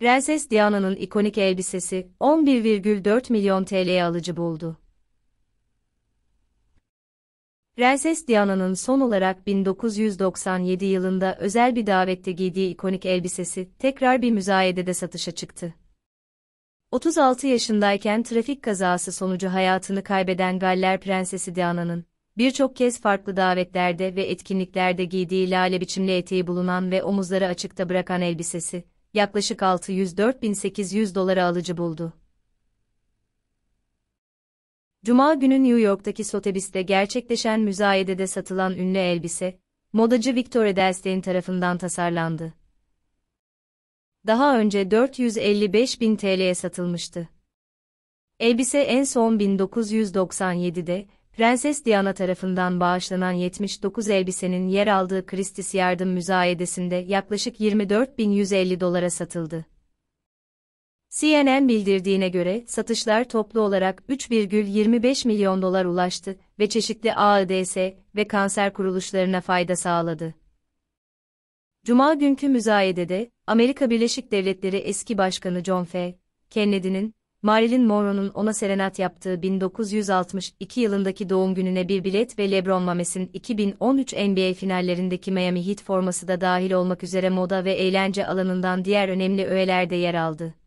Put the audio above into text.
Prenses Diana'nın ikonik elbisesi 11,4 milyon TL'ye alıcı buldu. Prenses Diana'nın son olarak 1997 yılında özel bir davette giydiği ikonik elbisesi tekrar bir müzayedede satışa çıktı. 36 yaşındayken trafik kazası sonucu hayatını kaybeden Galler Prensesi Diana'nın, birçok kez farklı davetlerde ve etkinliklerde giydiği lale biçimli eteği bulunan ve omuzları açıkta bırakan elbisesi, yaklaşık 604.800 dolara alıcı buldu. Cuma günü New York'taki Sotheby's'te gerçekleşen müzayedede satılan ünlü elbise, modacı Victor Edelstein tarafından tasarlandı. Daha önce 455.000 TL'ye satılmıştı. Elbise en son 1997'de Prenses Diana tarafından bağışlanan 79 elbisenin yer aldığı Christie's Yardım Müzayedesi'nde yaklaşık 24.150 dolara satıldı. CNN bildirdiğine göre satışlar toplu olarak 3,25 milyon dolar ulaştı ve çeşitli AIDS ve kanser kuruluşlarına fayda sağladı. Cuma günkü müzayedede Amerika Birleşik Devletleri eski başkanı John F. Kennedy'nin Marilyn Monroe'nun ona serenat yaptığı 1962 yılındaki doğum gününe bir bilet ve LeBron Mames'in 2013 NBA finallerindeki Miami Heat forması da dahil olmak üzere moda ve eğlence alanından diğer önemli öğelerde yer aldı.